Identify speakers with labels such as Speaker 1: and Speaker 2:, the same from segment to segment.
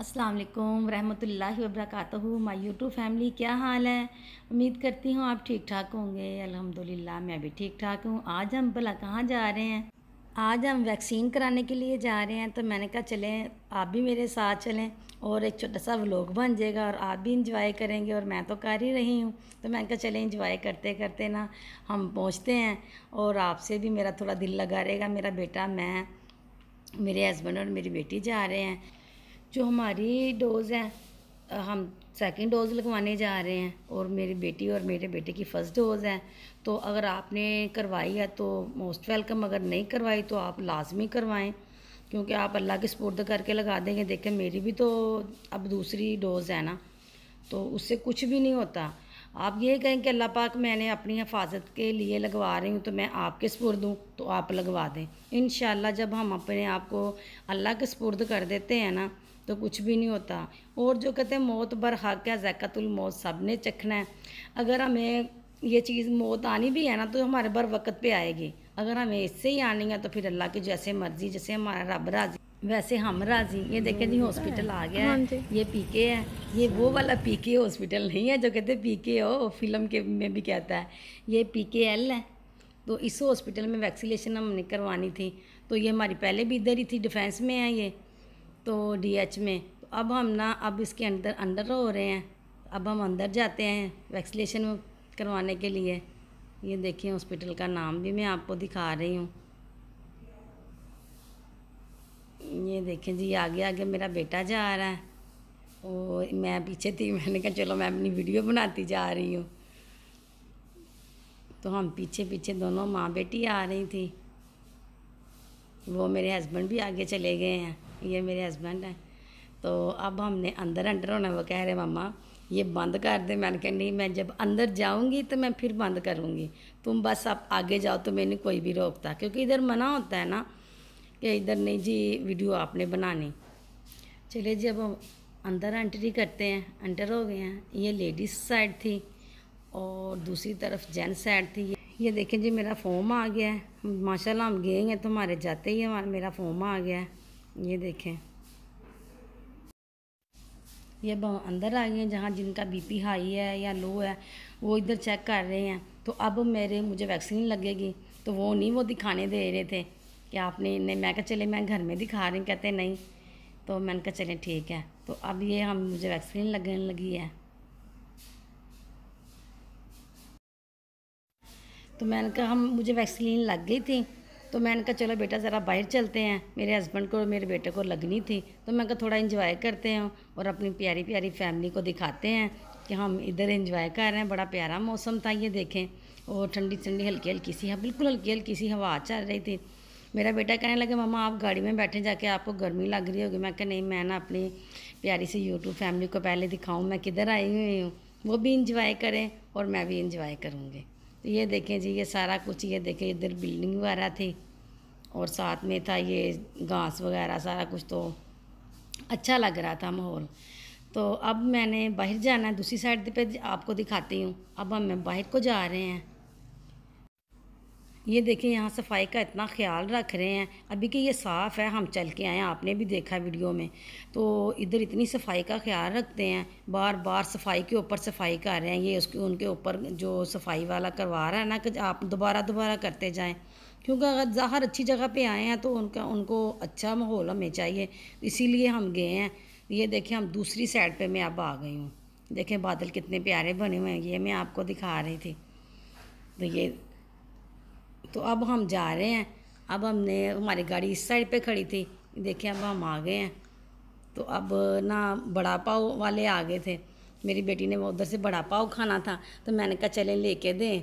Speaker 1: अस्सलाम वालेकुम रहमतुल्लाहि वबरकातुहू माय यूट्यूब फैमिली क्या हाल है उम्मीद करती हूँ आप ठीक ठाक होंगे अल्हम्दुलिल्लाह मैं भी ठीक ठाक हूँ आज हम भला कहाँ जा रहे हैं आज हम वैक्सीन कराने के लिए जा रहे हैं तो मैंने कहा चलें आप भी मेरे साथ चलें और एक छोटा सा व्लॉग बन जाएगा और आप भी इंजॉय करेंगे और मैं तो कर ही रही हूँ तो मैंने कहा चलें इंजॉय करते करते ना हम पहुँचते हैं और आपसे भी मेरा थोड़ा दिल लगा रहेगा मेरा बेटा मैं मेरे हस्बैंड और मेरी बेटी जा रहे हैं जो हमारी डोज़ है हम सेकंड डोज़ लगवाने जा रहे हैं और मेरी बेटी और मेरे बेटे की फ़र्स्ट डोज़ है तो अगर आपने करवाई है तो मोस्ट वेलकम अगर नहीं करवाई तो आप लाजमी करवाएं क्योंकि आप अल्लाह के सपोर्ट करके लगा देंगे देखें मेरी भी तो अब दूसरी डोज़ है ना तो उससे कुछ भी नहीं होता आप ये कहें कि अल्लाह पाक मैंने अपनी हिफाजत के लिए लगवा रही हूँ तो मैं आपके सपुर दूँ तो आप लगवा दें इन जब हम अपने आप को अल्लाह के सपुर्द कर देते हैं ना तो कुछ भी नहीं होता और जो कहते हैं मौत बर हक है जैकतुल मौत सब ने चखना है अगर हमें ये चीज़ मौत आनी भी है ना तो हमारे बर वक्त पे आएगी अगर हमें इससे ही आनी है तो फिर अल्लाह की जैसे मर्जी जैसे हमारा रब राजी वैसे हम राजी ये देखे जी हॉस्पिटल आ गया है हाँ ये पीके है ये वो वाला पीके हॉस्पिटल नहीं है जो कहते पीके हो फिल्म के में भी कहता है ये पीके एल है तो इस हॉस्पिटल में वैक्सीनेशन हमने करवानी थी तो ये हमारी पहले भी इधर ही थी डिफेंस में है ये तो डीएच में तो अब हम ना अब इसके अंदर अंडर हो रहे हैं अब हम अंदर जाते हैं वैक्सीनेशन करवाने के लिए ये देखिए हॉस्पिटल का नाम भी मैं आपको दिखा रही हूँ ये देखें जी आगे आगे मेरा बेटा जा रहा है और मैं पीछे थी मैंने कहा चलो मैं अपनी वीडियो बनाती जा रही हूँ तो हम पीछे पीछे दोनों माँ बेटी आ रही थी वो मेरे हस्बैंड भी आगे चले गए हैं ये मेरे हस्बैंड हैं तो अब हमने अंदर एंटर होना वो कह रहे मामा ये बंद कर दे मैंने कहा नहीं मैं जब अंदर जाऊंगी तो मैं फिर बंद करूंगी तुम बस आप आगे जाओ तो मैंने कोई भी रोकता क्योंकि इधर मना होता है ना कि इधर नहीं जी वीडियो आपने बनानी चले जी अब हम अंदर एंट्री करते हैं एंटर हो गए हैं ये लेडीज साइड थी और दूसरी तरफ जेंट्स साइड थी ये देखें जी मेरा फॉर्म आ गया है माशाल्लाह हम गए हैं तो हमारे जाते ही हमारा मेरा फॉर्म आ गया है ये देखें ये अंदर आ गए हैं जहाँ जिनका बीपी हाई है या लो है वो इधर चेक कर रहे हैं तो अब मेरे मुझे वैक्सीन लगेगी तो वो नहीं वो दिखाने दे रहे थे कि आपने इन्हें मैं कहा चले मैं घर में दिखा रही कहते नहीं तो मैंने कहा चले ठीक है तो अब ये हम मुझे वैक्सीन लगने लगी है तो मैंने कहा हम मुझे वैक्सीन लग गई थी तो मैंने कहा चलो बेटा ज़रा बाहर चलते हैं मेरे हस्बैंड को और मेरे बेटे को लगनी थी तो मैंने कहा थोड़ा इन्जॉय करते हैं और अपनी प्यारी प्यारी फैमिली को दिखाते हैं कि हम इधर इंजॉय कर रहे हैं बड़ा प्यारा मौसम था ये देखें और ठंडी ठंडी हल्की हल्की सी बिल्कुल हल्की हल्की सी हवा चल रही थी मेरा बेटा कहने लगे मामा आप गाड़ी में बैठे जाके आपको गर्मी लग रही होगी मैं कह नहीं मैं ना अपनी प्यारी सी यूट्यूब फैमिली को पहले दिखाऊं मैं किधर आई हुई हूँ वो भी इंजॉय करें और मैं भी इंजॉय करूँगी तो ये देखें जी ये सारा कुछ ये देखें इधर बिल्डिंग वगैरह थी और साथ में था ये घास वगैरह सारा कुछ तो अच्छा लग रहा था माहौल तो अब मैंने बाहर जाना है दूसरी साइड पे आपको दिखाती हूँ अब हम मैं बाहर को जा रहे हैं ये देखें यहाँ सफाई का इतना ख्याल रख रहे हैं अभी कि ये साफ़ है हम चल के आए हैं आपने भी देखा वीडियो में तो इधर इतनी सफाई का ख्याल रखते हैं बार बार सफाई के ऊपर सफाई कर रहे हैं ये उसके उनके ऊपर जो सफाई वाला करवा रहा है ना कि आप दोबारा दोबारा करते जाएं क्योंकि अगर ज़ाहर अच्छी जगह पे आए हैं तो उनका उनको अच्छा माहौल हमें चाहिए इसीलिए हम गए हैं ये देखें हम दूसरी साइड पर मैं अब आ गई हूँ देखें बादल कितने प्यारे बने हुए हैं ये मैं आपको दिखा रही थी तो ये तो अब हम जा रहे हैं अब हमने हमारी गाड़ी इस साइड पे खड़ी थी देखें अब हम आ गए हैं तो अब ना बड़ा पाव वाले आ गए थे मेरी बेटी ने उधर से बड़ा पाव खाना था तो मैंने कहा चले ले कर दें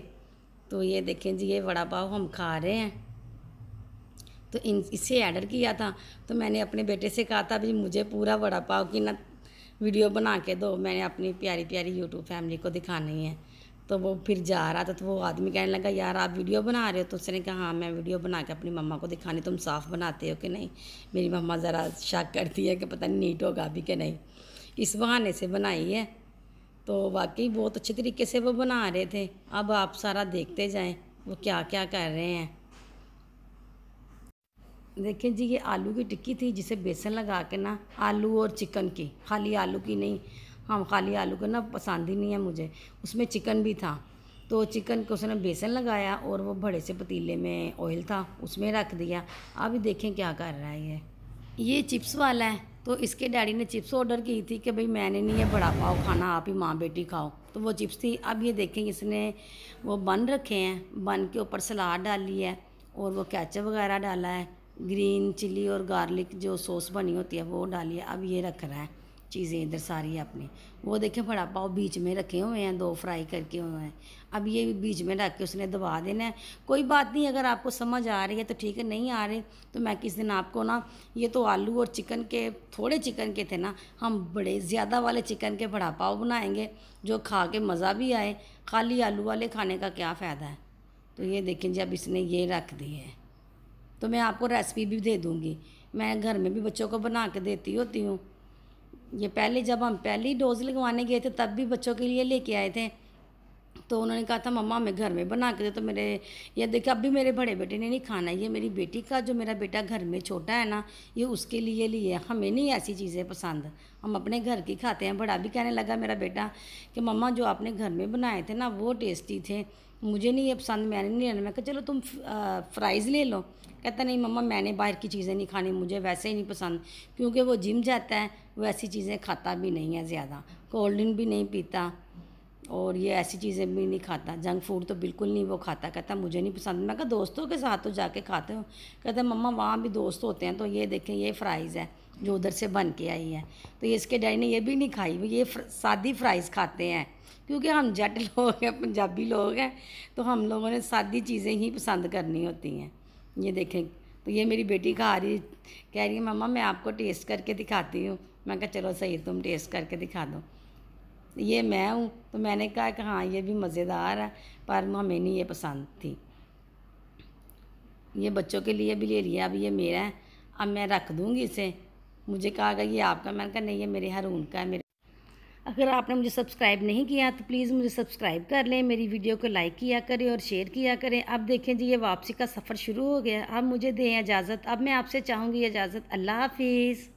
Speaker 1: तो ये देखें जी ये बड़ा पाव हम खा रहे हैं तो इन इससे ऑर्डर किया था तो मैंने अपने बेटे से कहा था भाई मुझे पूरा वड़ा पाव की ना वीडियो बना के दो मैंने अपनी प्यारी प्यारी यूट्यूब फैमिली को दिखानी है तो वो फिर जा रहा था तो वो आदमी कहने लगा यार आप वीडियो बना रहे हो तो उसने कहा हाँ मैं वीडियो बना के अपनी मम्मा को दिखानी तुम साफ़ बनाते हो कि नहीं मेरी मम्मा ज़रा शक करती है कि पता नहीं नीट होगा अभी कि नहीं इस बहाने से बनाई है तो वाकई बहुत अच्छे तरीके से वो बना रहे थे अब आप सारा देखते जाएँ वो क्या क्या कर रहे हैं देखें जी ये आलू की टिक्की थी जिसे बेसन लगा के ना आलू और चिकन की खाली आलू की नहीं हम हाँ, खाली आलू करना ना पसंद ही नहीं है मुझे उसमें चिकन भी था तो चिकन को उसने बेसन लगाया और वो बड़े से पतीले में ऑयल था उसमें रख दिया अभी देखें क्या कर रहा है ये ये चिप्स वाला है तो इसके डैडी ने चिप्स ऑर्डर की थी कि भाई मैंने नहीं ये बड़ा पाओ खाना आप ही माँ बेटी खाओ तो वो चिप्स थी अब ये देखें इसने वो बन रखे हैं बन के ऊपर सलाद डाली है और वो कैचअ वगैरह डाला है ग्रीन चिली और गार्लिक जो सॉस बनी होती है वो डाली है अब ये रख रहा है चीज़ें इधर सारी अपनी वो देखें फड़ा पाओ बीच में रखे हुए हैं दो फ्राई करके हुए हैं अब ये भी बीच में रख के उसने दबा देना है कोई बात नहीं अगर आपको समझ आ रही है तो ठीक है नहीं आ रही तो मैं किस दिन आपको ना ये तो आलू और चिकन के थोड़े चिकन के थे ना हम बड़े ज़्यादा वाले चिकन के फड़ा पाओ बनाएँगे जो खा के मज़ा भी आए खाली आलू वाले खाने का क्या फ़ायदा है तो ये देखें जी अब इसने ये रख दी है तो मैं आपको रेसिपी भी दे दूँगी मैं घर में भी बच्चों को बना के देती होती हूँ ये पहले जब हम पहली डोज लगवाने गए थे तब भी बच्चों के लिए लेके आए थे तो उन्होंने कहा था मम्मा हमें घर में बना के दे तो मेरे ये देखिए अब भी मेरे बड़े बेटे ने नहीं खाना ये मेरी बेटी का जो मेरा बेटा घर में छोटा है ना ये उसके लिए लिए हमें नहीं ऐसी चीज़ें पसंद हम अपने घर की खाते हैं बड़ा भी कहने लगा मेरा बेटा कि मम्मा जो आपने घर में बनाए थे ना वो टेस्टी थे मुझे नहीं ये पसंद मैंने नहीं लेना मैं कहा चलो तुम फ्राइज़ ले लो कहता नहीं मम्मा मैंने बाहर की चीज़ें नहीं खानी मुझे वैसे ही नहीं पसंद क्योंकि वो जिम जाता है वो ऐसी चीज़ें खाता भी नहीं है ज़्यादा कोल्ड ड्रिंक भी नहीं पीता और ये ऐसी चीज़ें भी नहीं खाता जंक फूड तो बिल्कुल नहीं वो खाता कहता मुझे नहीं पसंद मैं कहा दोस्तों के साथ तो जाके खाते हो कहते मम्मा वहाँ भी दोस्त होते हैं तो ये देखें ये फ्राइज़ है जो उधर से बन के आई है तो ये इसके डैडी ने ये भी नहीं खाई ये सादी फ्राइज़ खाते हैं क्योंकि हम जट लोग हैं पंजाबी लोग हैं तो हम लोगों ने सादी चीज़ें ही पसंद करनी होती हैं ये देखें तो ये मेरी बेटी खा रही कह रही है मम्मा मैं आपको टेस्ट करके दिखाती हूँ मैं कहा चलो सही तुम टेस्ट करके दिखा दो ये मैं हूँ तो मैंने कहा कि हाँ ये भी मज़ेदार है पर हमें नहीं ये पसंद थी ये बच्चों के लिए भी ले लिया अब ये मेरा है अब मैं रख दूँगी इसे मुझे कहा गया ये आपका मैंने कहा नहीं ये मेरे हरून का है मेरे अगर आपने मुझे सब्सक्राइब नहीं किया तो प्लीज़ मुझे सब्सक्राइब कर लें मेरी वीडियो को लाइक किया करें और शेयर किया करें अब देखें जी ये वापसी का सफ़र शुरू हो गया अब मुझे दें इजाज़त अब मैं आपसे चाहूँगी इजाज़त अल्लाह हाफिज़